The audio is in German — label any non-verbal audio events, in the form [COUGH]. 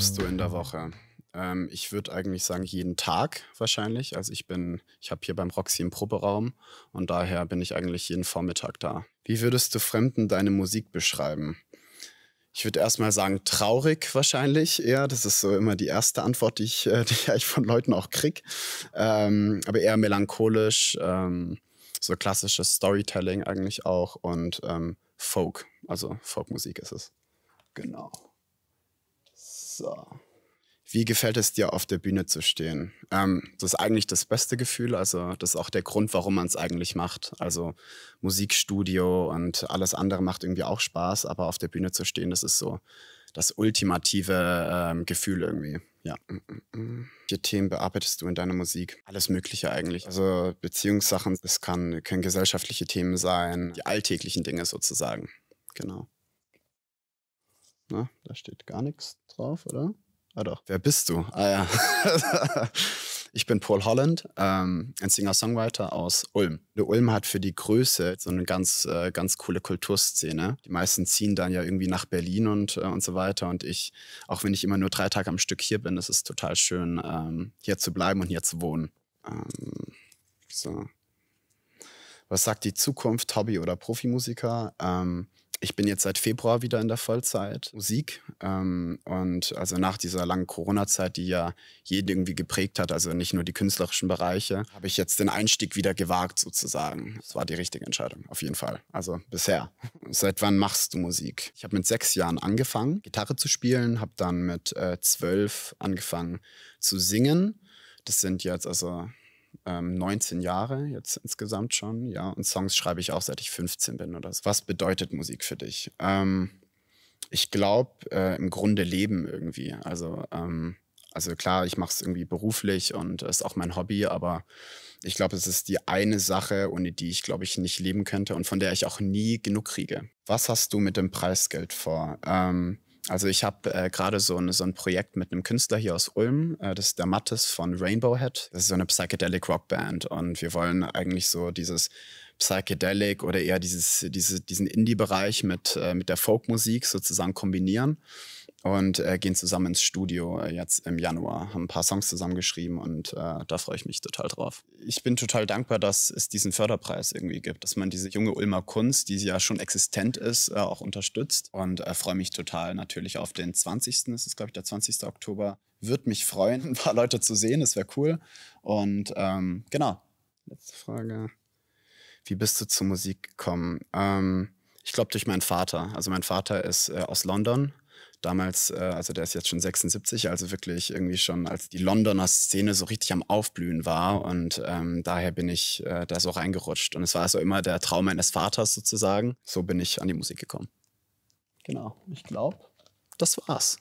glaubst du in der Woche? Ähm, ich würde eigentlich sagen, jeden Tag wahrscheinlich. Also ich bin, ich habe hier beim Roxy im Proberaum und daher bin ich eigentlich jeden Vormittag da. Wie würdest du Fremden deine Musik beschreiben? Ich würde erstmal sagen, traurig wahrscheinlich eher. Das ist so immer die erste Antwort, die ich, äh, [LAUGHS] die ich von Leuten auch kriege. Ähm, aber eher melancholisch, ähm, so klassisches Storytelling eigentlich auch und ähm, Folk, also Folkmusik ist es. Genau. So. Wie gefällt es dir, auf der Bühne zu stehen? Ähm, das ist eigentlich das beste Gefühl. Also, das ist auch der Grund, warum man es eigentlich macht. Also, Musikstudio und alles andere macht irgendwie auch Spaß, aber auf der Bühne zu stehen, das ist so das ultimative ähm, Gefühl irgendwie. Ja. Welche Themen bearbeitest du in deiner Musik? Alles Mögliche eigentlich. Also Beziehungssachen, das kann, können gesellschaftliche Themen sein, die alltäglichen Dinge sozusagen. Genau. Na, ne? da steht gar nichts drauf, oder? Ah doch. Wer bist du? Ah ja. [LAUGHS] ich bin Paul Holland, ähm, ein Singer-Songwriter aus Ulm. Der Ulm hat für die Größe so eine ganz, äh, ganz coole Kulturszene. Die meisten ziehen dann ja irgendwie nach Berlin und, äh, und so weiter. Und ich, auch wenn ich immer nur drei Tage am Stück hier bin, ist es total schön, ähm, hier zu bleiben und hier zu wohnen. Ähm, so. Was sagt die Zukunft, Hobby- oder Profimusiker? Ähm, ich bin jetzt seit Februar wieder in der Vollzeit Musik. Ähm, und also nach dieser langen Corona-Zeit, die ja jeden irgendwie geprägt hat, also nicht nur die künstlerischen Bereiche, habe ich jetzt den Einstieg wieder gewagt sozusagen. Das war die richtige Entscheidung, auf jeden Fall. Also bisher. [LAUGHS] Seit wann machst du Musik? Ich habe mit sechs Jahren angefangen, Gitarre zu spielen, habe dann mit äh, zwölf angefangen zu singen. Das sind jetzt also ähm, 19 Jahre jetzt insgesamt schon, ja. Und Songs schreibe ich auch seit ich 15 bin oder so. Was bedeutet Musik für dich? Ähm, ich glaube, äh, im Grunde Leben irgendwie. Also, ähm, also klar, ich mache es irgendwie beruflich und ist auch mein Hobby, aber ich glaube, es ist die eine Sache, ohne die ich, glaube ich, nicht leben könnte und von der ich auch nie genug kriege. Was hast du mit dem Preisgeld vor? Ähm, also ich habe äh, gerade so, ein, so ein Projekt mit einem Künstler hier aus Ulm, äh, das ist der Mattes von Rainbowhead. Das ist so eine Psychedelic Rock Band und wir wollen eigentlich so dieses Psychedelic oder eher dieses, diese, diesen Indie-Bereich mit, äh, mit der Folkmusik sozusagen kombinieren und äh, gehen zusammen ins Studio äh, jetzt im Januar, haben ein paar Songs zusammengeschrieben und äh, da freue ich mich total drauf. Ich bin total dankbar, dass es diesen Förderpreis irgendwie gibt, dass man diese junge Ulmer Kunst, die ja schon existent ist, äh, auch unterstützt und äh, freue mich total natürlich auf den 20. ist glaube ich der 20. Oktober. Würde mich freuen, [LAUGHS] ein paar Leute zu sehen, das wäre cool. Und ähm, genau, letzte Frage. Wie bist du zur Musik gekommen? Ähm, ich glaube durch meinen Vater. Also mein Vater ist äh, aus London damals, äh, also der ist jetzt schon 76, also wirklich irgendwie schon als die Londoner Szene so richtig am Aufblühen war und ähm, daher bin ich äh, da so reingerutscht und es war also immer der Traum meines Vaters sozusagen. So bin ich an die Musik gekommen. Genau, ich glaube. Das war's.